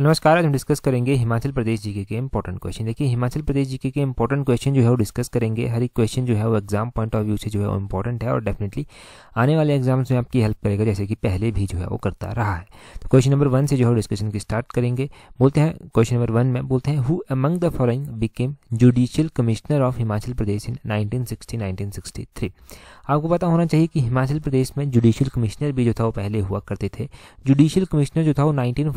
नमस्कार आज हम डिस्कस करेंगे हिमाचल प्रदेश जीके के इंपॉर्टेंट क्वेश्चन देखिए हिमाचल प्रदेश जीके के इंपॉर्टेंट क्वेश्चन जो है वो डिस्कस करेंगे हर एक क्वेश्चन जो है वो एग्जाम पॉइंट ऑफ व्यू से जो है वो इंपॉर्टेंट है और डेफिनेटली आने वाले एग्जाम्स में आपकी हेल्प करेगा जैसे कि पहले भी जो है वो करता रहा है तो क्वेश्चन नंबर वन से जो है डिस्कशन की स्टार्ट करेंगे बोलते हैं क्वेश्चन नंबर वन में बोलते हैं who among the following became judicial commissioner of Himachal Pradesh in nineteen sixty आपको पता होना चाहिए कि हिमाचल प्रदेश में जुडिशियल कमिश्नर भी जो था वो पहले हुआ करते थे जुडिशियल कमिश्नर जो था वो नाइनटीन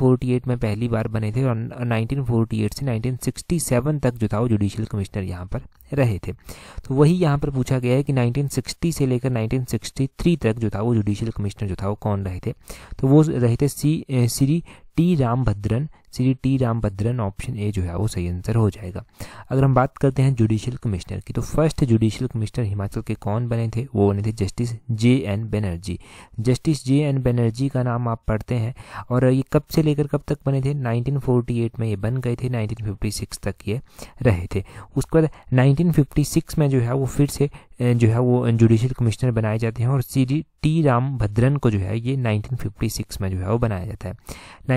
में पहली पहली बार बने थे और 1948 से 1967 तक जो था वो जुडिशियल कमिश्नर यहाँ पर रहे थे तो वही यहाँ पर पूछा गया है कि 1960 से लेकर 1963 तक जो था वो जुडिशियल कमिश्नर जो था वो कौन रहे थे तो वो रहे थे C Shri T Rambhadran Shri T Rambhadran option A जो है वो सही आंसर हो जाएगा अगर हम बात करते हैं जुडिशियल कमिश्नर की तो फर्स्ट जुडिशियल कमिश्नर हिमाचल के कौन बने थे वो बने थे justice J N Banerjee justice J N Banerjee का नाम आप पढ़ते हैं और ये कब से लेकर कब तक बने थे 1948 में ये बन गए थे 1956 तक ये रहे थे उसके बाद नाइनटीन में जो है वो फिर से जो है वो जुडिशियल कमिश्नर बनाए जाते हैं और सी टी राम भद्रन को जो है ये 1956 में जो है वो बनाया जाता है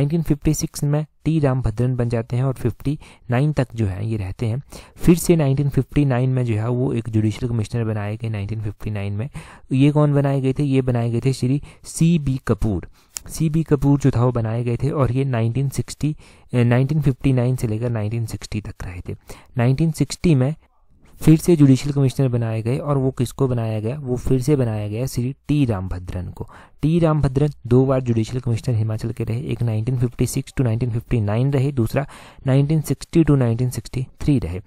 1956 में राम भद्रन बन जाते हैं और 59 तक जो है ये रहते हैं फिर से 1959 में जो है वो एक जुडिशल कमिश्नर बनाए गए 1959 में ये कौन बनाए गए थे ये बनाए गए थे Shri C B Kapoor C B Kapoor जो था वो बनाए गए थे और ये 1960 1959 से लेकर 1960 तक रहे थे 1960 में फिर से जुडिशियल कमिश्नर बनाए गए और वो किसको बनाया गया वो फिर से बनाया गया श्री टी रामभद्रन को टी रामभद्रन दो बार जुडिशियल कमिश्नर हिमाचल के रहे एक 1956 टू 1959 रहे दूसरा 1960 टू 1963 रहे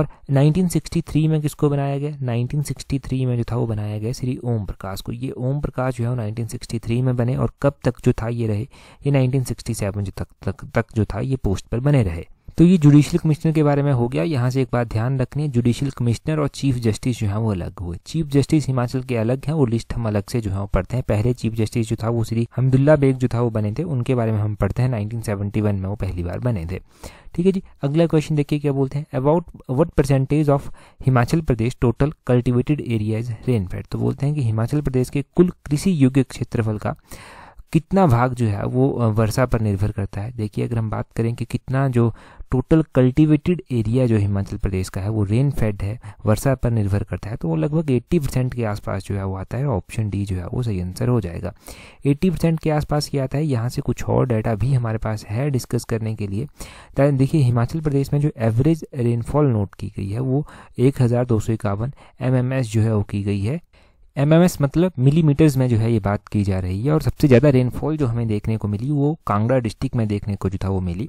और 1963 में किसको बनाया गया 1963 में जो था वो बनाया गया श्री ओम प्रकाश को ये ओम प्रकाश जो है वो नाइनटीन में बने और कब तक जो था ये रहे ये नाइनटीन सिक्सटी तक तक, तक जो था ये पोस्ट पर बने रहे तो ये जुडिशियल कमिश्नर के बारे में हो गया यहाँ से एक बात ध्यान रखनी है जुडिशियल कमिश्नर और चीफ जस्टिस जो है वो अलग हुए चीफ जस्टिस हिमाचल के अलग हैं वो लिस्ट हम अलग से जो है वो पढ़ते हैं पहले चीफ जस्टिस जो था वो श्री हमदुल्ला बेग जो था वो बने थे उनके बारे में हम पढ़ते हैं नाइनटीन में वो पहली बार बने थे ठीक है जी अगला क्वेश्चन देखिए क्या बोलते हैं about what percentage of Himachal Pradesh total cultivated area is rainfed तो बोलते हैं कि हिमाचल प्रदेश के कुल कृषि योग्य क्षेत्रफल का कितना भाग जो है वो वर्षा पर निर्भर करता है देखिए अगर हम बात करें कि कितना जो टोटल कल्टीवेटेड एरिया जो हिमाचल प्रदेश का है वो रेन फेड है वर्षा पर निर्भर करता है तो वो लगभग 80 परसेंट के आसपास जो है वो आता है ऑप्शन डी जो है वो सही आंसर हो जाएगा 80 परसेंट के आसपास ये आता है यहाँ से कुछ और डाटा भी हमारे पास है डिस्कस करने के लिए तो देखिए हिमाचल प्रदेश में जो एवरेज रेनफॉल नोट की गई है वो एक हज़ार जो है वो की गई है एम मतलब मिलीमीटर्स में जो है ये बात की जा रही है और सबसे ज़्यादा रेनफॉल जो हमें देखने को मिली वो कांगड़ा डिस्ट्रिक्ट में देखने को जो था वो मिली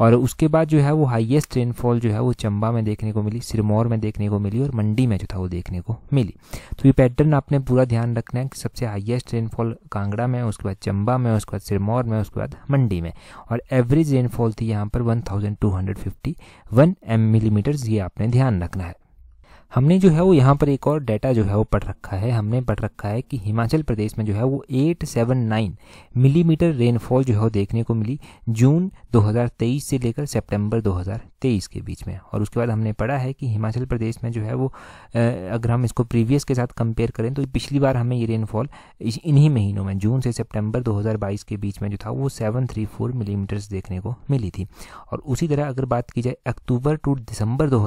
और उसके बाद जो है वो हाईएस्ट रेनफॉल जो है वो चंबा में देखने को मिली सिरमौर में देखने को मिली और मंडी में जो था वो देखने को मिली तो ये पैटर्न आपने पूरा ध्यान रखना है कि सबसे हाइएस्ट रेनफॉल कांगड़ा में उसके बाद चंबा में उसके बाद सिरमौर में उसके बाद मंडी में और एवरेज रेनफॉल थी यहाँ पर one thousand two hundred fifty one M metres ये आपने ध्यान रखना है हमने जो है वो यहाँ पर एक और डाटा जो है वो पढ़ रखा है हमने पढ़ रखा है कि हिमाचल प्रदेश में जो है वो 879 मिलीमीटर रेनफॉल जो है वो देखने को मिली जून 2023 से लेकर सितंबर 2023 के बीच में और उसके बाद हमने पढ़ा है कि हिमाचल प्रदेश में जो है वो अगर हम इसको प्रीवियस के साथ कंपेयर करें तो पिछली बार हमें ये रेनफॉल इन्हीं महीनों में जून से सेप्टेम्बर दो के बीच में जो था वो सेवन मिलीमीटर्स देखने को मिली थी और उसी तरह अगर बात की जाए अक्टूबर टू दिसंबर दो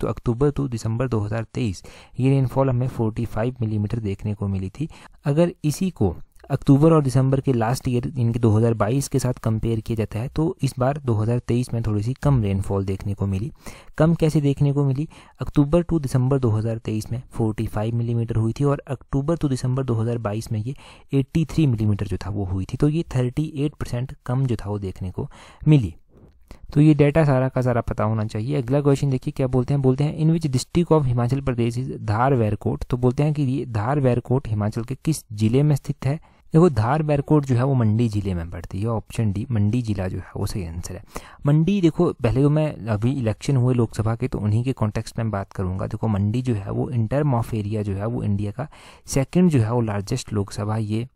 तो अक्टूबर टू दिसंबर 2023 ये रेनफॉल हमें 45 मिलीमीटर mm देखने को मिली थी अगर इसी को अक्टूबर और दिसंबर के लास्ट ईयर इनके 2022 के साथ कंपेयर किया जाता है तो इस बार 2023 में थोड़ी सी कम रेनफॉल देखने को मिली कम कैसे देखने को मिली अक्टूबर टू दिसंबर 2023 में 45 मिलीमीटर mm हुई थी और अक्टूबर टू दिसंबर 2022 में ये 83 मिलीमीटर mm जो था वो हुई थी तो ये 38 परसेंट कम जो था वो देखने को मिली तो ये डाटा सारा का सारा पता होना चाहिए अगला क्वेश्चन देखिए क्या बोलते हैं बोलते हैं in which district of Himachal Pradesh is Dhar Vairkot तो बोलते हैं कि ये धार वैरकोट हिमाचल के किस जिले में स्थित है देखो धार बैरकोट जो है वो मंडी जिले में पड़ती है ऑप्शन डी मंडी जिला जो है वो सही आंसर है मंडी देखो पहले तो मैं अभी इलेक्शन हुए लोकसभा के तो उन्हीं के कॉन्टेक्स्ट में बात करूंगा देखो मंडी जो है वो इंटर मॉफ एरिया जो है वो इंडिया का सेकंड जो है वो लार्जेस्ट लोकसभा ये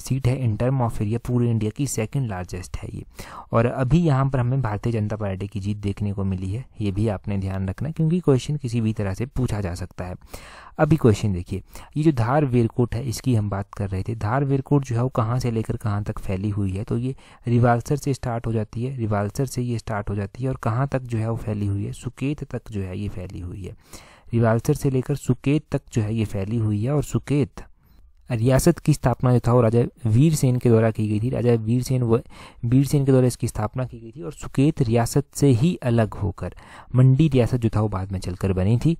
सीट है इन टर्म ऑफ एरिया पूरे इंडिया की सेकंड लार्जेस्ट है ये और अभी यहाँ पर हमें भारतीय जनता पार्टी की जीत देखने को मिली है ये भी आपने ध्यान रखना क्योंकि क्वेश्चन किसी भी तरह से पूछा जा सकता है अभी क्वेश्चन देखिए ये जो धार वेरकोट है इसकी हम बात कर रहे थे धार वेरकोट जो है वो कहाँ से लेकर कहाँ तक फैली हुई है तो ये रिवाल्सर से स्टार्ट हो जाती है रिवाल्सर से ये स्टार्ट हो जाती है और कहाँ तक जो है वो फैली हुई है सुकेत तक जो है ये फैली हुई है रिवाल्सर से लेकर सुकेत तक जो है ये फैली हुई है और सुकेत रियासत की स्थापना जो था वो राजा वीर सेन के द्वारा की गई थी राजा वीर सेन वीर सेन के द्वारा इसकी स्थापना की गई थी और सुकेत रियासत से ही अलग होकर मंडी रियासत जो था वो बाद में चलकर बनी थी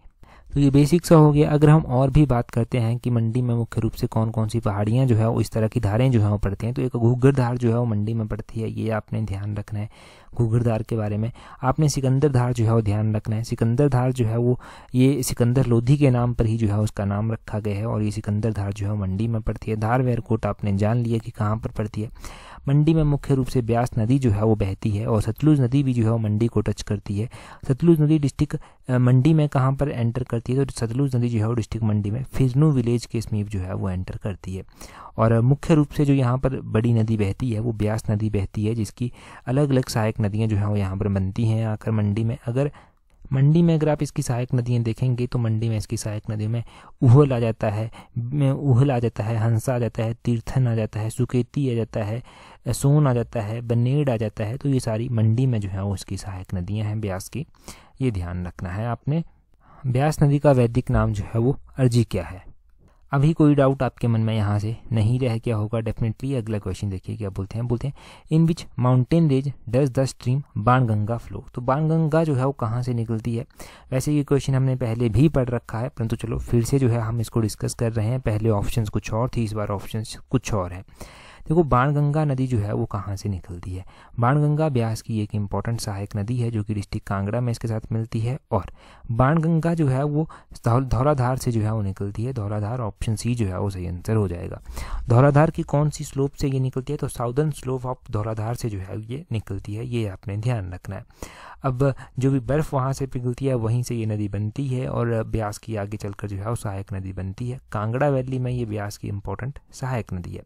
तो ये बेसिक सा हो गया अगर हम और भी बात करते हैं कि मंडी में मुख्य रूप से कौन कौन सी पहाड़ियाँ जो है वो इस तरह की धारें जो है वो पड़ती हैं तो एक घूगर धार जो है वो मंडी में पड़ती है ये आपने ध्यान रखना है घूघर धार के बारे में आपने सिकंदर धार जो है वो ध्यान रखना है सिकंदर धार जो है वो ये सिकंदर लोधी के नाम पर ही जो है उसका नाम रखा गया है और ये सिकंदर धार जो है मंडी में पड़ती है धार वेरकोट आपने जान लिया कि कहाँ पर पड़ती है मंडी में मुख्य रूप से ब्यास नदी जो है वो बहती है और सतलुज नदी भी जो है वो मंडी को टच करती है सतलुज नदी डिस्ट्रिक्ट मंडी में कहाँ पर एंटर करती है तो सतलुज नदी जो है वो डिस्ट्रिक्ट मंडी में फिजनू विलेज के समीप जो है वो एंटर करती है और मुख्य रूप से जो यहाँ पर बड़ी नदी बहती है वो ब्यास नदी बहती है जिसकी अलग अलग सहायक नदियाँ जो है वो यहाँ पर बनती हैं आकर मंडी में अगर मंडी में अगर आप इसकी सहायक नदियाँ देखेंगे तो मंडी में इसकी सहायक नदियों में उहल आ जाता है उहल आ जाता है हंसा आ जाता है तीर्थन आ जाता है सुकेती आ जाता है सोन आ जाता है बनेड आ जाता है तो ये सारी मंडी में जो है वो इसकी सहायक नदियाँ हैं ब्यास की ये ध्यान रखना है आपने ब्यास नदी का वैदिक नाम जो है वो अर्जी क्या है अभी कोई डाउट आपके मन में यहाँ से नहीं रह गया होगा डेफिनेटली अगला क्वेश्चन देखिए क्या बोलते हैं बोलते हैं in which mountain range does the stream Banganga flow तो बाणगंगा जो है वो कहाँ से निकलती है वैसे ये क्वेश्चन हमने पहले भी पढ़ रखा है परंतु चलो फिर से जो है हम इसको डिस्कस कर रहे हैं पहले ऑप्शन कुछ और थी इस बार ऑप्शन कुछ और है देखो बाणगंगा नदी जो है वो कहाँ से निकलती है बाणगंगा ब्यास की एक इम्पॉर्टेंट सहायक नदी है जो कि डिस्ट्रिक्ट कांगड़ा में इसके साथ मिलती है और बाणगंगा जो है वो धौलाधार से जो है वो निकलती है धौलाधार ऑप्शन सी जो है वो सही आंसर हो जाएगा धौलाधार की कौन सी स्लोप से ये निकलती है तो साउदर्न स्लोप ऑफ धौलाधार से जो है ये निकलती है ये आपने ध्यान रखना है अब जो भी बर्फ़ वहाँ से पिघलती है वहीं से ये नदी बनती है और ब्यास की आगे चलकर जो है वो सहायक नदी बनती है कांगड़ा वैली में ये ब्यास की इंपॉर्टेंट सहायक नदी है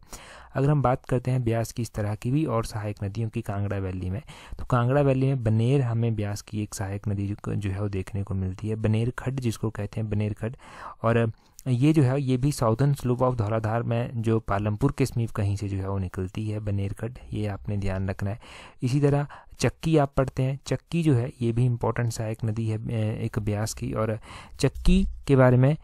अगर हम बात करते हैं ब्यास की इस तरह की भी और सहायक नदियों की कांगड़ा वैली में तो कांगड़ा वैली में बनेर हमें ब्यास की एक सहायक नदी जो है वो देखने को मिलती है बनेर खड्ड जिसको कहते हैं बनेर खड्ड और ये जो है ये भी साउथर्न स्लोप ऑफ धौलाधार में जो पालमपुर के समीप कहीं से जो है वो निकलती है बनेरगढ़ ये आपने ध्यान रखना है इसी तरह चक्की आप पढ़ते हैं चक्की जो है ये भी इम्पोर्टेंट सा एक नदी है एक ब्यास की और चक्की के बारे में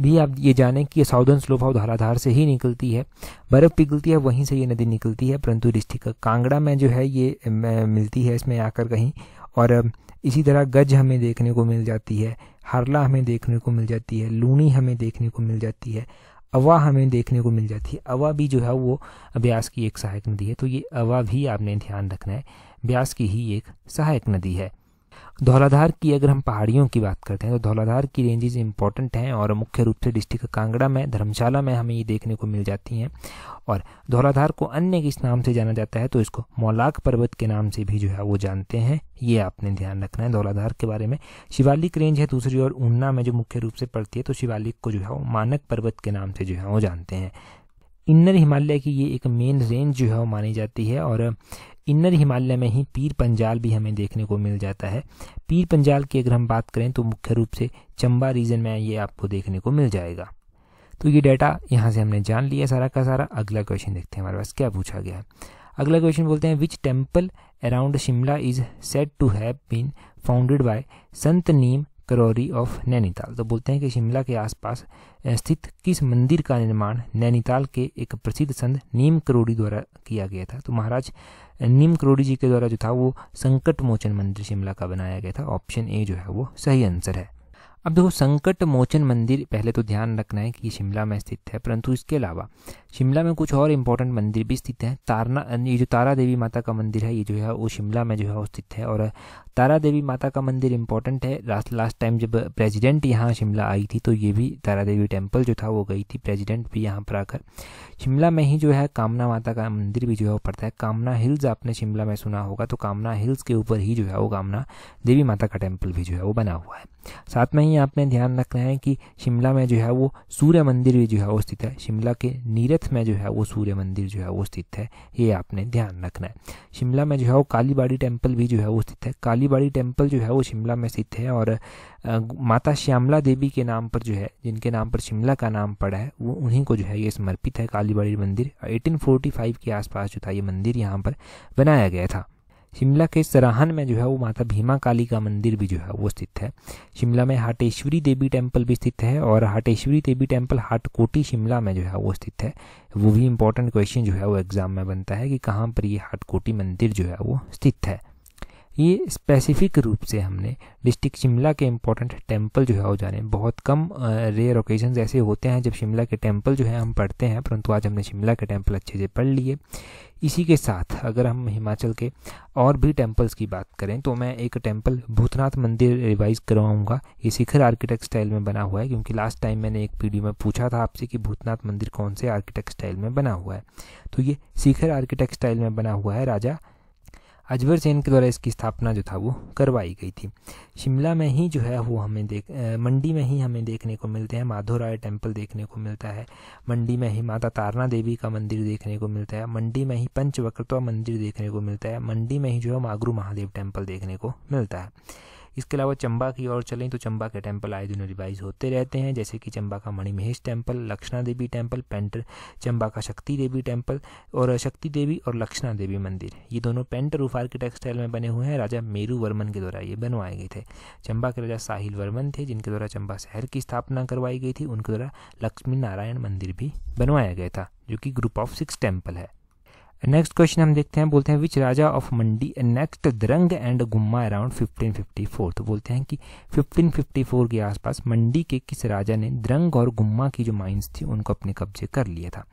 भी आप ये जाने कि ये साउदर्न स्लोप ऑफ धौलाधार से ही निकलती है बर्फ़ पिघलती है वहीं से ये नदी निकलती है परंतु डिस्ट्रिक्ट कांगड़ा में जो है ये मिलती है इसमें आकर कहीं और इसी तरह गज हमें देखने को मिल जाती है हरला हमें देखने को मिल जाती है लूणी हमें देखने को मिल जाती है अवा हमें देखने को मिल जाती है अवा भी जो है वो ब्यास की एक सहायक नदी है तो ये अवा भी आपने ध्यान रखना है ब्यास की ही एक सहायक नदी है धौलाधार की अगर हम पहाड़ियों की बात करते हैं तो धौलाधार की रेंजेज इंपॉर्टेंट हैं और मुख्य रूप से डिस्ट्रिक्ट कांगड़ा में धर्मशाला में हमें ये देखने को मिल जाती हैं और धौलाधार को अन्य किस नाम से जाना जाता है तो इसको मौलाक पर्वत के नाम से भी जो है वो जानते हैं ये आपने ध्यान रखना है धौलाधार के बारे में शिवालिक रेंज है दूसरी ओर ऊना में जो मुख्य रूप से पड़ती है तो शिवालिक को जो है वो मानक पर्वत के नाम से जो है वो जानते हैं इन्नर हिमालय की ये एक मेन रेंज जो है वो मानी जाती है और इन्नर हिमालय में ही पीर पंजाल भी हमें देखने को मिल जाता है पीर पंजाल की अगर हम बात करें तो मुख्य रूप से चंबा रीजन में ये आपको देखने को मिल जाएगा तो ये डाटा यहाँ से हमने जान लिया सारा का सारा अगला क्वेश्चन देखते हैं हमारे पास क्या पूछा गया है अगला क्वेश्चन बोलते हैं which temple around Shimla is set to have been founded by Sant Neem करौरी of Nainital तो बोलते हैं कि शिमला के आसपास स्थित किस मंदिर का निर्माण नैनीताल के एक प्रसिद्ध संत नीम करौरी द्वारा किया गया था तो महाराज नीम करोड़ी जी के द्वारा जो था वो संकट मोचन मंदिर शिमला का बनाया गया था ऑप्शन ए जो है वो सही आंसर है अब देखो संकट मोचन मंदिर पहले तो ध्यान रखना है कि शिमला में स्थित है परंतु इसके अलावा शिमला में कुछ और इम्पोर्टेंट मंदिर भी स्थित हैं तारना ये जो तारा देवी माता का मंदिर है ये जो है वो शिमला में जो है वो स्थित है और तारा देवी माता का मंदिर इंपॉर्टेंट है लास्ट लास्ट टाइम जब प्रेसिडेंट यहाँ शिमला आई थी तो ये भी तारा देवी टेम्पल जो था वो गई थी प्रेसिडेंट भी यहाँ पर आकर शिमला में ही जो है कामना माता का मंदिर भी जो है वो पड़ता है कामना हिल्स आपने शिमला में सुना होगा तो कामना हिल्स के ऊपर ही जो है वो कामना देवी माता का टेम्पल भी जो है वो बना हुआ है साथ में ही आपने ध्यान रखना है कि शिमला में जो है वो सूर्य मंदिर भी जो है वो स्थित है शिमला के नीरथ में जो है वो सूर्य मंदिर जो है वो स्थित है ये आपने ध्यान रखना है शिमला में जो है वो कालीबाड़ी टेम्पल भी जो है वो स्थित है काली कालीबाड़ी टेम्पल जो है वो शिमला में स्थित है और माता श्यामला देवी के नाम पर जो है जिनके नाम पर शिमला का नाम पड़ा है वो उन्हीं को जो है ये समर्पित है कालीबाड़ी मंदिर 1845 के आसपास जो था ये मंदिर यहाँ पर बनाया गया था शिमला के सराहन में जो है वो माता भीमा काली का मंदिर भी जो है वो स्थित है शिमला में हाटेश्वरी देवी टेम्पल भी स्थित है और हाटेश्वरी देवी टेम्पल हाटकोटी शिमला में जो है वो स्थित है वो भी इम्पोर्टेंट क्वेश्चन जो है वो एग्जाम में बनता है कि कहाँ पर ये हाटकोटी मंदिर जो है वो स्थित है ये स्पेसिफिक रूप से हमने डिस्ट्रिक्ट शिमला के इम्पोर्टेंट टेम्पल जो है वो जाने बहुत कम रेयर ओकेजन ऐसे होते हैं जब शिमला के टेम्पल जो है हम पढ़ते हैं परंतु आज हमने शिमला के टेम्पल अच्छे से पढ़ लिए इसी के साथ अगर हम हिमाचल के और भी टेम्पल्स की बात करें तो मैं एक टेम्पल भूतनाथ मंदिर रिवाइज करवाऊंगा ये शिखर आर्किटेक्ट स्टाइल में बना हुआ है क्योंकि लास्ट टाइम मैंने एक वीडियो में पूछा था आपसे कि भूतनाथ मंदिर कौन से आर्किटेक्ट स्टाइल में बना हुआ है तो ये शिखर आर्किटेक्ट स्टाइल में बना हुआ है राजा अजबर सेन के द्वारा इसकी स्थापना जो था वो करवाई गई थी शिमला में ही जो है वो हमें देख मंडी में ही हमें देखने को मिलते हैं माधो राय टेम्पल देखने को मिलता है मंडी में ही माता तारना देवी का मंदिर देखने को मिलता है मंडी में ही पंचवक्रता तो मंदिर देखने को मिलता है मंडी में ही जो है मागरू महादेव टेम्पल देखने को मिलता है इसके अलावा चंबा की ओर चलें तो चंबा के टेम्पल आए दिन रिवाइज होते रहते हैं जैसे कि चंबा का मणिमहेश टेम्पल लक्षणा देवी टेम्पल पेंटर चंबा का शक्ति देवी टेम्पल और शक्ति देवी और लक्षणा देवी मंदिर ये दोनों पेंटर उफार के टेक्सटाइल में बने हुए हैं राजा मेरू वर्मन के द्वारा ये बनवाए गए थे चंबा के राजा साहिल वर्मन थे जिनके द्वारा चंबा शहर की स्थापना करवाई गई थी उनके द्वारा लक्ष्मी नारायण मंदिर भी बनवाया गया था जो कि ग्रुप ऑफ सिक्स टेम्पल है नेक्स्ट क्वेश्चन हम देखते हैं बोलते हैं which Raja of Mandi next Drang and Gumma around 1554 तो बोलते हैं कि 1554 के आसपास मंडी के किस राजा ने द्रंग और गुम्मा की जो माइंस थी उनको अपने कब्जे कर लिया था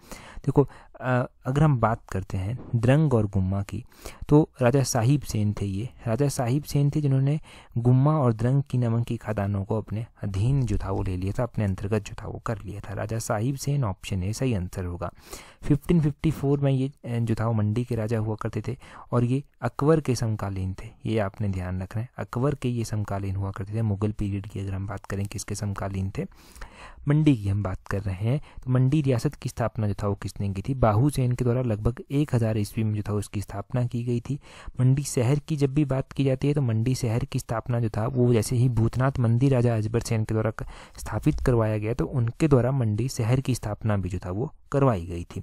देखो अगर हम बात करते हैं द्रंग और गुम्मा की तो राजा साहिब सेन थे ये राजा साहिब सेन थे जिन्होंने गुम्मा और द्रंग की नमक की खदानों को अपने अधीन जो था वो ले लिया था अपने अंतर्गत जो था वो कर लिया था राजा साहिब सेन ऑप्शन ए सही आंसर होगा 1554 में ये जो था वो मंडी के राजा हुआ करते थे और ये अकबर के समकालीन थे ये आपने ध्यान रखना है अकबर के ये समकालीन हुआ करते थे मुगल पीरियड की अगर हम बात करें किसके समकालीन थे मंडी की हम बात कर रहे हैं तो मंडी रियासत की स्थापना जो था वो किसने की थी बाहू सेन के द्वारा लगभग एक हज़ार ईस्वी में जो था उसकी स्थापना की गई थी मंडी शहर की जब भी बात की जाती है तो मंडी शहर की स्थापना जो था वो जैसे ही भूतनाथ मंदिर राजा अजबर सेन के द्वारा स्थापित करवाया गया तो उनके द्वारा मंडी शहर की स्थापना भी जो था वो करवाई गई थी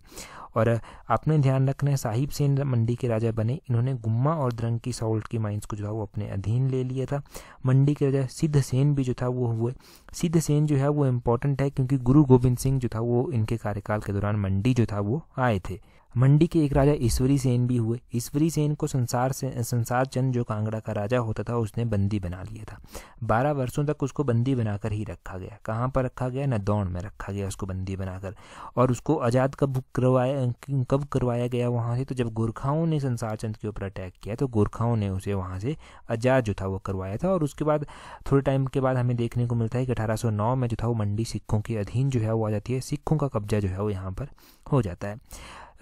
और आपने ध्यान रखना है साहिब सेन मंडी के राजा बने इन्होंने गुम्मा और द्रंग की सॉल्ट की माइंस को जो है वो अपने अधीन ले लिया था मंडी के राजा सिद्ध सेन भी जो था वो हुए सिद्ध सेन जो है वो इम्पोर्टेंट है क्योंकि गुरु गोविंद सिंह जो था वो इनके कार्यकाल के दौरान मंडी जो था वो आए थे मंडी के एक राजा ईश्वरी सेन भी हुए ईश्वरी सेन को संसार से संसार चंद जो कांगड़ा का राजा होता था उसने बंदी बना लिया था बारह वर्षों तक उसको बंदी बनाकर ही रखा गया कहाँ पर रखा गया न दौड़ में रखा गया उसको बंदी बनाकर और उसको आज़ाद कब करवाया कब करवाया गया वहाँ से तो जब गोरखाओं ने संसार चंद के ऊपर अटैक किया तो गोरखाओं ने उसे वहाँ से आज़ाद जो था वो करवाया था और उसके बाद थोड़े टाइम के बाद हमें देखने को मिलता है कि अठारह में जो था वो मंडी सिखों के अधीन जो है वो आ जाती है सिखों का कब्जा जो है वो यहाँ पर हो जाता है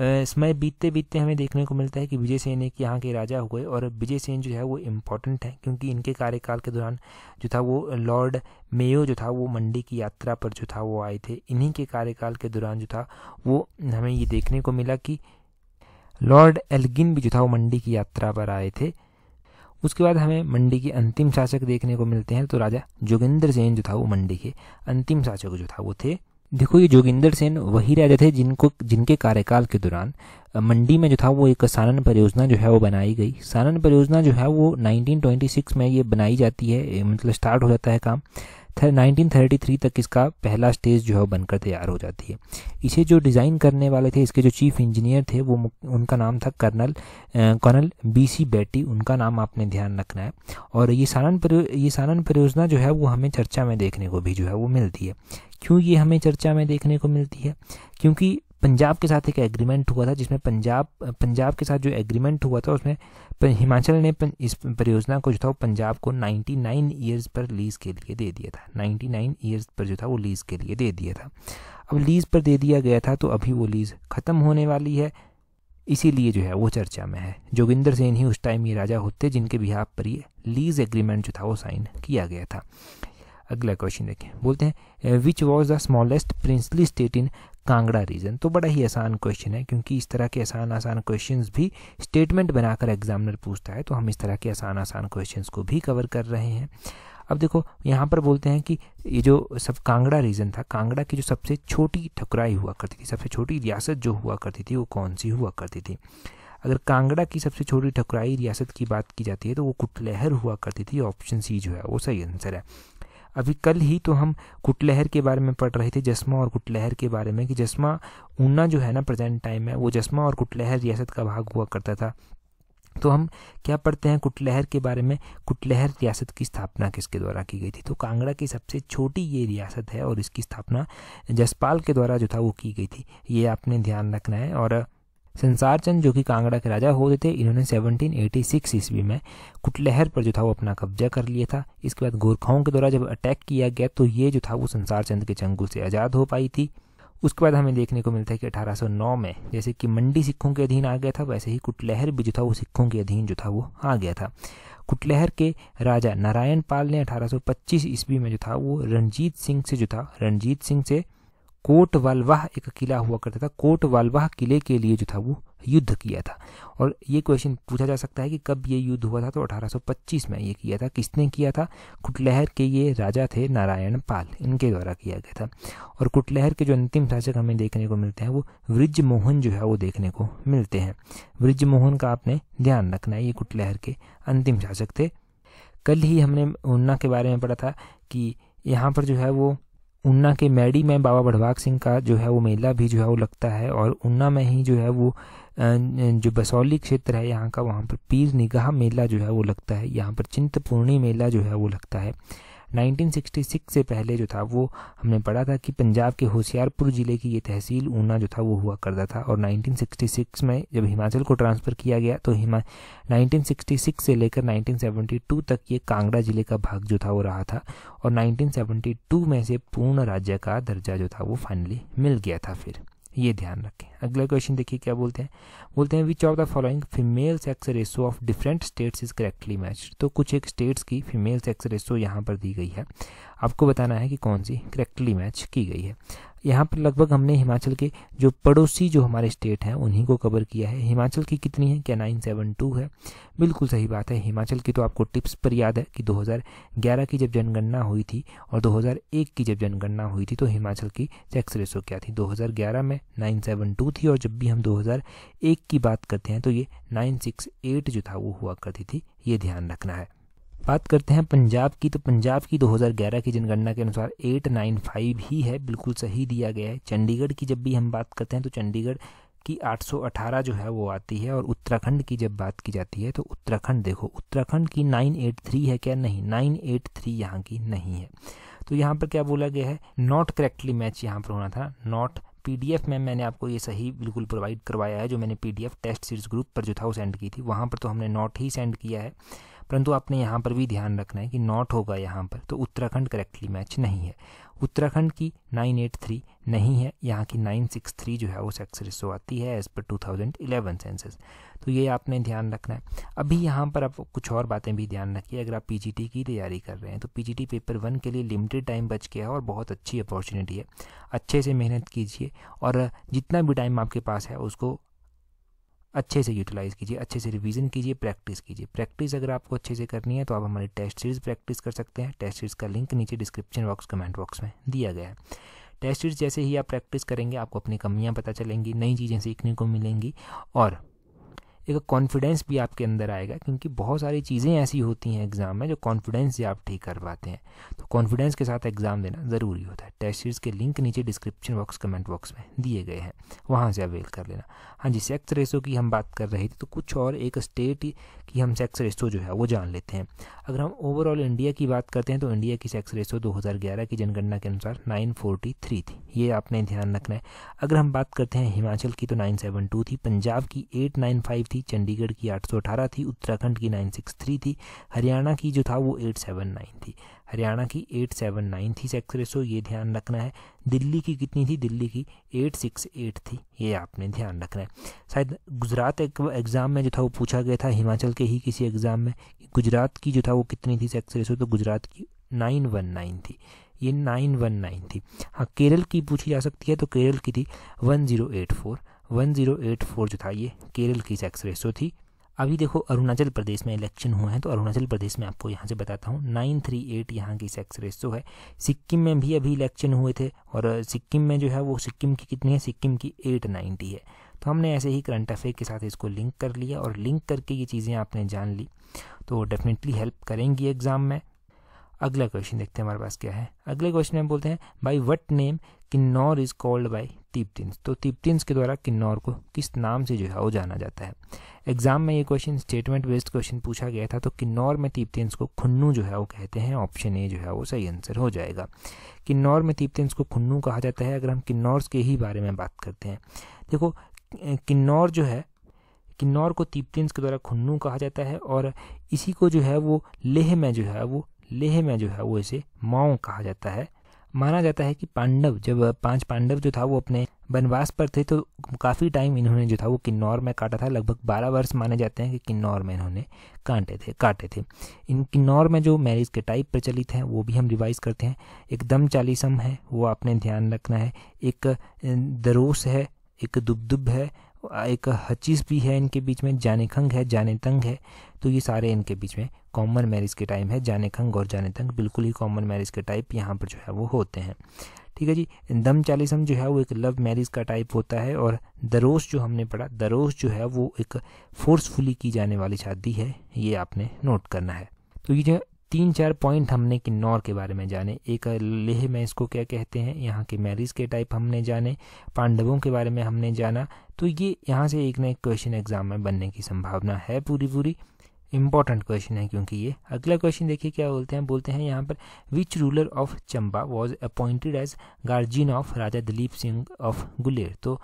इसमें बीतते बीतते हमें देखने को मिलता है कि विजय सेन एक यहाँ के राजा हुए और विजय सेन जो है वो इम्पोर्टेंट है क्योंकि इनके कार्यकाल के दौरान जो था वो लॉर्ड मेयो जो था वो मंडी की यात्रा पर जो था वो आए थे इन्हीं के कार्यकाल के दौरान जो था वो हमें ये देखने को मिला कि लॉर्ड एल्गिन भी जो था वो मंडी की यात्रा पर आए थे उसके बाद हमें मंडी के अंतिम शासक देखने को मिलते हैं तो राजा जोगिंदर सेन जो था वो मंडी के अंतिम शासक जो था वो थे देखो ये जोगिंदर सेन वही राजा थे जिनको जिनके कार्यकाल के दौरान मंडी में जो था वो एक सानन परियोजना जो है वो बनाई गई सानन परियोजना जो है वो 1926 में ये बनाई जाती है मतलब स्टार्ट हो जाता है काम 1933 तक इसका पहला स्टेज जो है बनकर तैयार हो जाती है इसे जो डिज़ाइन करने वाले थे इसके जो चीफ इंजीनियर थे वो उनका नाम था कर्नल कर्नल बी सी बेटी उनका नाम आपने ध्यान रखना है और ये सानन ये सानन परियोजना जो है वो हमें चर्चा में देखने को भी जो है वो मिलती है क्यों ये हमें चर्चा में देखने को मिलती है क्योंकि पंजाब के साथ एक एग्रीमेंट हुआ था जिसमें पंजाब पंजाब के साथ जो एग्रीमेंट हुआ था उसमें हिमाचल ने इस परियोजना को जो था वो पंजाब को 99 नाइन ईयर्स पर लीज़ के लिए दे दिया था 99 नाइन ईयर्स पर जो था वो लीज़ के लिए दे दिया था अब लीज़ पर दे दिया गया था तो अभी वो लीज़ ख़त्म होने वाली है इसीलिए जो है वो चर्चा में है जोगिंदर सेन ही उस टाइम ये राजा होते जिनके बिहार पर ये लीज एग्रीमेंट जो था वो साइन किया गया था अगला क्वेश्चन देखें बोलते हैं which was the smallest princely state in Kangra region तो बड़ा ही आसान क्वेश्चन है क्योंकि इस तरह के आसान आसान क्वेश्चन भी स्टेटमेंट बनाकर एग्जामिनर पूछता है तो हम इस तरह के आसान आसान क्वेश्चन को भी कवर कर रहे हैं अब देखो यहाँ पर बोलते हैं कि ये जो सब कांगड़ा रीजन था कांगड़ा की जो सबसे छोटी ठकुराई हुआ करती थी सबसे छोटी रियासत जो हुआ करती थी वो कौन सी हुआ करती थी अगर कांगड़ा की सबसे छोटी ठकुराई रियासत की बात की जाती है तो वो कुटलहर हुआ करती थी ऑप्शन सी जो है वो सही आंसर है अभी कल ही तो हम कुटलहर के बारे में पढ़ रहे थे जस्मा और कुटलहर के बारे में कि जस्मा ऊना जो है ना प्रेजेंट टाइम में वो जस्मा और कुटलहर रियासत का भाग हुआ करता था तो हम क्या पढ़ते हैं कुटलहर के बारे में कुटलहर रियासत की स्थापना किसके द्वारा की गई थी तो कांगड़ा की सबसे छोटी ये रियासत है और इसकी स्थापना जसपाल के द्वारा जो था वो की गई थी ये आपने ध्यान रखना है और संसार चंद जो कि कांगड़ा के राजा होते थे इन्होंने 1786 ईस्वी में कुटलहर पर जो था वो अपना कब्जा कर लिया था इसके बाद गोरखाओं के द्वारा जब अटैक किया गया तो ये जो था वो संसार चंद के चंगुल से आज़ाद हो पाई थी उसके बाद हमें देखने को मिलता है कि 1809 में जैसे कि मंडी सिखों के अधीन आ गया था वैसे ही कुटलहर भी जो था वो सिखों के अधीन जो था वो आ गया था कुटलहर के राजा नारायण पाल ने अठारह ईस्वी में जो था वो रणजीत सिंह से जो था रणजीत सिंह से कोट वालवाह एक किला हुआ करता था कोट वालवाह किले के लिए जो था वो युद्ध किया था और ये क्वेश्चन पूछा जा सकता है कि कब ये युद्ध हुआ था तो 1825 में ये किया था किसने किया था कुटलहर के ये राजा थे नारायण पाल इनके द्वारा किया गया था और कुटलहर के जो अंतिम शासक हमें देखने को मिलते हैं वो ब्रिज मोहन जो है वो देखने को मिलते हैं ब्रिज मोहन का आपने ध्यान रखना है ये कुटलहर के अंतिम शासक थे कल ही हमने उन्ना के बारे में पढ़ा था कि यहाँ पर जो है वो उन्ना के मैडी में बाबा भड़वाग सिंह का जो है वो मेला भी जो है वो लगता है और उन्ना में ही जो है वो जो बसौली क्षेत्र है यहाँ का वहाँ पर पीर निगाह मेला जो है वो लगता है यहाँ पर चिंतपूर्णी मेला जो है वो लगता है 1966 से पहले जो था वो हमने पढ़ा था कि पंजाब के होशियारपुर ज़िले की ये तहसील ऊना जो था वो हुआ करता था और 1966 में जब हिमाचल को ट्रांसफ़र किया गया तो हिमा 1966 से लेकर 1972 तक ये कांगड़ा ज़िले का भाग जो था वो रहा था और 1972 में से पूर्ण राज्य का दर्जा जो था वो फाइनली मिल गया था फिर ये ध्यान रखें अगला क्वेश्चन देखिए क्या बोलते हैं बोलते हैं which of the following female sex ratio of different states is correctly match तो कुछ एक स्टेट्स की फीमेल सेक्स रेशो यहाँ पर दी गई है आपको बताना है कि कौन सी करेक्टली मैच की गई है यहाँ पर लगभग हमने हिमाचल के जो पड़ोसी जो हमारे स्टेट हैं उन्हीं को कवर किया है हिमाचल की कितनी है क्या नाइन सेवन टू है बिल्कुल सही बात है हिमाचल की तो आपको टिप्स पर याद है कि 2011 की जब जनगणना हुई थी और 2001 की जब जनगणना हुई थी तो हिमाचल की सेक्स रेसो क्या थी 2011 में 972 थी और जब भी हम 2001 की बात करते हैं तो ये नाइन जो था वो हुआ करती थी ये ध्यान रखना है बात करते हैं पंजाब की तो पंजाब की 2011 की जनगणना के अनुसार 895 ही है बिल्कुल सही दिया गया है चंडीगढ़ की जब भी हम बात करते हैं तो चंडीगढ़ की 818 जो है वो आती है और उत्तराखंड की जब बात की जाती है तो उत्तराखंड देखो उत्तराखंड की 983 है क्या नहीं 983 यहाँ की नहीं है तो यहाँ पर क्या बोला गया है नॉट करेक्टली मैच यहाँ पर होना था नॉट पीडीएफ में मैंने आपको ये सही बिल्कुल प्रोवाइड करवाया है जो मैंने पीडीएफ टेस्ट सीरीज ग्रुप पर जो था वो सेंड की थी वहाँ पर तो हमने नॉट ही सेंड किया है परंतु आपने यहाँ पर भी ध्यान रखना है कि नॉट होगा यहाँ पर तो उत्तराखंड करेक्टली मैच नहीं है उत्तराखंड की 983 नहीं है यहाँ की 963 जो है वो सेक्स आती है एज़ पर 2011 सेंसेस तो ये आपने ध्यान रखना है अभी यहाँ पर आप कुछ और बातें भी ध्यान रखिए अगर आप पीजीटी की तैयारी कर रहे हैं तो पीजीटी पेपर वन के लिए लिमिटेड टाइम बच गया है और बहुत अच्छी अपॉर्चुनिटी है अच्छे से मेहनत कीजिए और जितना भी टाइम आपके पास है उसको अच्छे से यूटिलाइज़ कीजिए अच्छे से रिवीजन कीजिए प्रैक्टिस कीजिए प्रैक्टिस अगर आपको अच्छे से करनी है तो आप हमारी टेस्ट सीरीज़ प्रैक्टिस कर सकते हैं टेस्ट सीरीज़ का लिंक नीचे डिस्क्रिप्शन बॉक्स कमेंट बॉक्स में दिया गया है टेस्ट सीरीज़ जैसे ही आप प्रैक्टिस करेंगे आपको अपनी कमियाँ पता चलेंगी नई चीज़ें सीखने को मिलेंगी और एक कॉन्फिडेंस भी आपके अंदर आएगा क्योंकि बहुत सारी चीज़ें ऐसी होती हैं एग्ज़ाम में जो कॉन्फिडेंस से आप ठीक कर पाते हैं तो कॉन्फिडेंस के साथ एग्ज़ाम देना ज़रूरी होता है टेस्ट सीरीज़ के लिंक नीचे डिस्क्रिप्शन बॉक्स कमेंट बॉक्स में दिए गए हैं वहाँ से अवेल कर लेना हाँ जी सेक्स रेसो की हम बात कर रहे थे तो कुछ और एक स्टेट की हम सेक्स रेसो जो है वो जान लेते हैं अगर हम ओवरऑल इंडिया की बात करते हैं तो इंडिया की सेक्स रेसो दो की जनगणना के अनुसार नाइन थी ये आपने ध्यान रखना है अगर हम बात करते हैं हिमाचल की तो नाइन थी पंजाब की एट थी थी चंडीगढ़ की 818 थी उत्तराखंड की 963 थी हरियाणा की जो था वो 879 थी हरियाणा की 879 थी सेक्स रेशो ये ध्यान रखना है दिल्ली की कितनी थी दिल्ली की 868 थी ये आपने ध्यान रखना है शायद गुजरात एग्ज़ाम में जो था वो पूछा गया था हिमाचल के ही किसी एग्ज़ाम में गुजरात की जो था वो कितनी थी सेक्स रेशो तो गुजरात की नाइन थी ये नाइन वन नाइन थी हाँ केरल की पूछी जा सकती है तो केरल की थी वन ज़ीरो एट फोर 1084 जो था ये केरल की सेक्स रेशो थी अभी देखो अरुणाचल प्रदेश में इलेक्शन हुए हैं तो अरुणाचल प्रदेश में आपको यहाँ से बताता हूँ नाइन थ्री एट यहाँ की सेक्स रेशो है सिक्किम में भी अभी इलेक्शन हुए थे और सिक्किम में जो है वो सिक्किम की कितनी है सिक्किम की एट नाइन्टी है तो हमने ऐसे ही करंट अफेयर के साथ इसको लिंक कर लिया और लिंक करके ये चीज़ें आपने जान ली तो डेफिनेटली हेल्प करेंगी एग्ज़ाम में अगला क्वेश्चन देखते हैं हमारे पास क्या है अगले क्वेश्चन में बोलते हैं by what name Kinnaur is called by Tibetans तो तीप्तिन्स के द्वारा किन्नौर को किस नाम से जो है वो जाना जाता है एग्जाम में ये क्वेश्चन स्टेटमेंट बेस्ड क्वेश्चन पूछा गया था तो किन्नौर में तीप्तिन्स को खुन्नू जो है वो कहते हैं ऑप्शन ए जो है वो सही आंसर हो जाएगा किन्नौर में तीप्तिन्स को खुन्नू कहा जाता है अगर हम किन्नौर के ही बारे में बात करते हैं देखो किन्नौर जो है किन्नौर को तीप्तिन्स के द्वारा खुन्नू कहा जाता है और इसी को जो है वो लेह में जो है वो लेह में जो है वो इसे माओ कहा जाता है माना जाता है कि पांडव जब पांच पांडव जो था वो अपने वनवास पर थे तो काफ़ी टाइम इन्होंने जो था वो किन्नौर में काटा था लगभग बारह वर्ष माने जाते हैं कि किन्नौर में इन्होंने काटे थे काटे थे इन किन्नौर में जो मैरिज के टाइप प्रचलित हैं वो भी हम रिवाइज करते हैं एक दम चालीसम है वो आपने ध्यान रखना है एक दरोस है एक दुबदुब है एक हचिस भी है इनके बीच में जाने खंग है जाने तंग है तो ये सारे इनके बीच में कॉमन मैरिज के टाइम है जाने खंग और जाने तंग बिल्कुल ही कॉमन मैरिज के टाइप यहाँ पर जो है वो होते हैं ठीक है जी दम चालीसम जो है वो एक लव मैरिज का टाइप होता है और दरोस जो हमने पढ़ा दरोस जो है वो एक फोर्सफुली की जाने वाली शादी है ये आपने नोट करना है तो ये जो तीन चार पॉइंट हमने किन्नौर के बारे में जाने एक लेह में इसको क्या कहते हैं यहाँ के मैरिज के टाइप हमने जाने पांडवों के बारे में हमने जाना तो ये यहाँ से एक ना एक क्वेश्चन एग्जाम में बनने की संभावना है पूरी पूरी इंपॉर्टेंट क्वेश्चन है क्योंकि ये अगला क्वेश्चन देखिए क्या बोलते हैं बोलते हैं यहाँ पर which ruler of Chamba was appointed as guardian of Raja Dilip Singh of Guler तो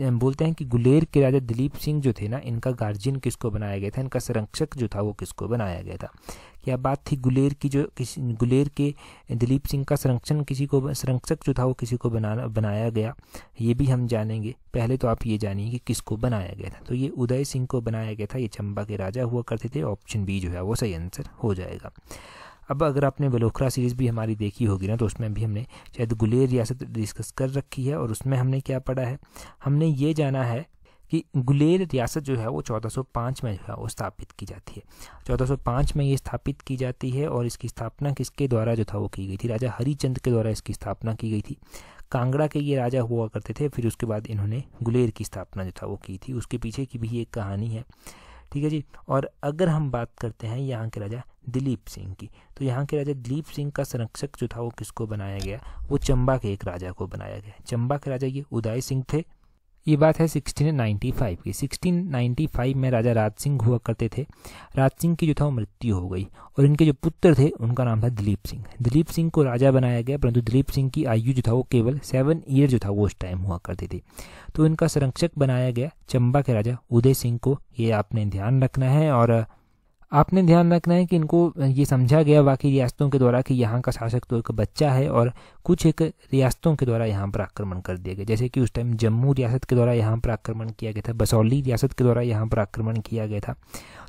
बोलते हैं कि गुलेर के राजा दिलीप सिंह जो थे ना इनका गार्जियन किसको बनाया गया था इनका संरक्षक जो था वो किसको बनाया गया था क्या बात थी गुलेर की जो किसी गुलेर के दिलीप सिंह का संरक्षण किसी को संरक्षक जो था वो किसी को बना बनाया गया ये भी हम जानेंगे पहले तो आप ये जानिए कि किसको बनाया गया था तो ये उदय सिंह को बनाया गया था ये चंबा के राजा हुआ करते थे ऑप्शन बी जो है वो सही आंसर हो जाएगा अब अगर आपने बलोखरा सीरीज़ भी हमारी देखी होगी ना तो उसमें भी हमने शायद गुलेर रियासत डिस्कस कर रखी है और उसमें हमने क्या पढ़ा है हमने ये जाना है कि गुलेर रियासत जो है वो 1405 में जो है वो स्थापित की जाती है 1405 में ये स्थापित की जाती है और इसकी स्थापना किसके द्वारा जो था वो की गई थी राजा हरिचंद के द्वारा इसकी स्थापना की गई थी कांगड़ा के ये राजा हुआ करते थे फिर उसके बाद इन्होंने गुलेर की स्थापना जो था वो की थी उसके पीछे की भी एक कहानी है ठीक है जी और अगर हम बात करते हैं यहाँ के राजा दिलीप सिंह की तो यहाँ के राजा दिलीप सिंह का संरक्षक जो था वो किसको बनाया गया वो चंबा के एक राजा को बनाया गया चंबा के राजा ये उदय सिंह थे ये बात है 1695 की 1695 में राजा राज सिंह हुआ करते थे राज सिंह की जो था वो मृत्यु हो गई और इनके जो पुत्र थे उनका नाम था दिलीप सिंह दिलीप सिंह को राजा बनाया गया परंतु दिलीप सिंह की आयु जो था वो केवल सेवन ईयर जो था वो उस टाइम हुआ करती थी तो इनका संरक्षक बनाया गया चंबा के राजा उदय सिंह को ये आपने ध्यान रखना है और आपने ध्यान रखना है कि इनको ये समझा गया बाकी रियासतों के द्वारा कि यहाँ का शासक तो एक बच्चा है और कुछ एक रियासतों के द्वारा यहाँ पर आक्रमण कर दिया गया जैसे कि उस टाइम जम्मू रियासत के द्वारा यहाँ पर आक्रमण किया गया था बसौली रियासत के द्वारा यहाँ पर आक्रमण किया गया था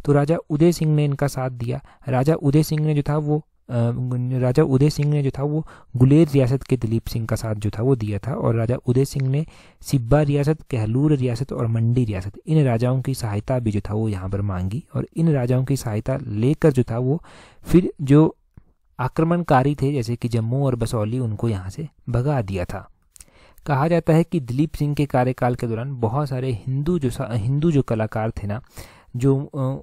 तो राजा उदय सिंह ने इनका साथ दिया राजा उदय सिंह ने जो था वो राजा उदय सिंह ने जो था वो गुलेर रियासत के दिलीप सिंह का साथ जो था वो दिया था और राजा उदय सिंह ने सिब्बा रियासत कहलूर रियासत और मंडी रियासत इन राजाओं की सहायता भी जो था वो यहाँ पर मांगी और इन राजाओं की सहायता लेकर जो था वो फिर जो आक्रमणकारी थे जैसे कि जम्मू और बसौली उनको यहाँ से भगा दिया था कहा जाता है कि दिलीप सिंह के कार्यकाल के दौरान बहुत सारे हिंदू जो हिंदू जो कलाकार थे ना जो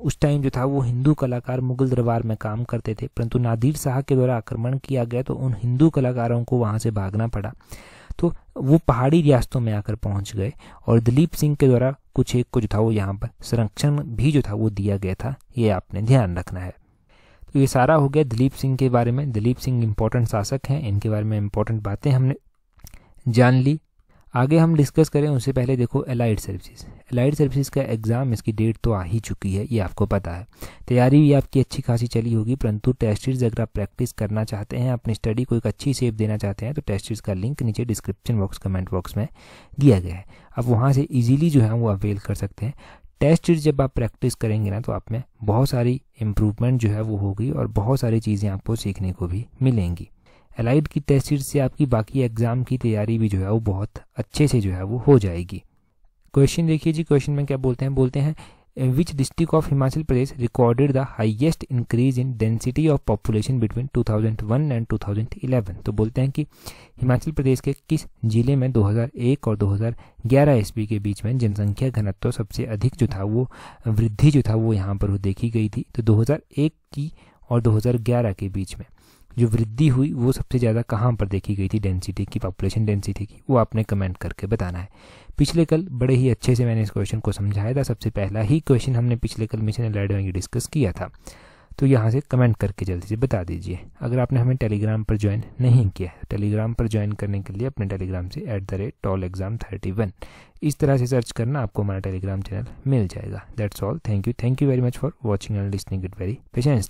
उस टाइम जो था वो हिंदू कलाकार मुगल दरबार में काम करते थे परंतु नादिर शाह के द्वारा आक्रमण किया गया तो उन हिंदू कलाकारों को वहाँ से भागना पड़ा तो वो पहाड़ी रियासतों में आकर पहुंच गए और दिलीप सिंह के द्वारा कुछ एक को जो था वो यहाँ पर संरक्षण भी जो था वो दिया गया था ये आपने ध्यान रखना है तो ये सारा हो गया दिलीप सिंह के बारे में दिलीप सिंह इम्पोर्टेंट शासक हैं इनके बारे में इम्पोर्टेंट बातें हमने जान ली आगे हम डिस्कस करें उससे पहले देखो एलाइड सर्विसेज एलाइड सर्विसेज का एग्ज़ाम इसकी डेट तो आ ही चुकी है ये आपको पता है तैयारी भी आपकी अच्छी खासी चली होगी परंतु टेस्ट सीरीज अगर आप प्रैक्टिस करना चाहते हैं अपनी स्टडी को एक अच्छी सेप देना चाहते हैं तो टेस्ट सीरीज का लिंक नीचे डिस्क्रिप्शन बॉक्स कमेंट बॉक्स में दिया गया है आप वहाँ से ईजिली जो है वो अवेल कर सकते हैं टेस्ट सीरीज जब आप प्रैक्टिस करेंगे ना तो आप में बहुत सारी इम्प्रूवमेंट जो है वो होगी और बहुत सारी चीज़ें आपको सीखने को भी मिलेंगी एलाइड की टेस्ट से आपकी बाकी एग्जाम की तैयारी भी जो है वो बहुत अच्छे से जो है वो हो जाएगी क्वेश्चन देखिए जी क्वेश्चन में क्या बोलते हैं बोलते हैं which district of Himachal Pradesh recorded the highest increase in density of population between 2001 and 2011 तो बोलते हैं कि हिमाचल प्रदेश के किस जिले में 2001 और 2011 ईस्वी के बीच में जनसंख्या घनत्व सबसे अधिक जो था वो वृद्धि जो था वो यहाँ पर देखी गई थी तो 2001 की और 2011 के बीच में जो वृद्धि हुई वो सबसे ज़्यादा कहाँ पर देखी गई थी डेंसिटी की पॉपुलेशन डेंसिटी की वो आपने कमेंट करके बताना है पिछले कल बड़े ही अच्छे से मैंने इस क्वेश्चन को समझाया था सबसे पहला ही क्वेश्चन हमने पिछले कल मिशन एलर्ड में डिस्कस किया था तो यहाँ से कमेंट करके जल्दी से बता दीजिए अगर आपने हमें टेलीग्राम पर ज्वाइन नहीं किया है टेलीग्राम पर ज्वाइन करने के लिए अपने टेलीग्राम से at the rate tall exam thirty one इस तरह से सर्च करना आपको हमारा टेलीग्राम चैनल मिल जाएगा that's all thank you thank you very much for watching and listening it very patience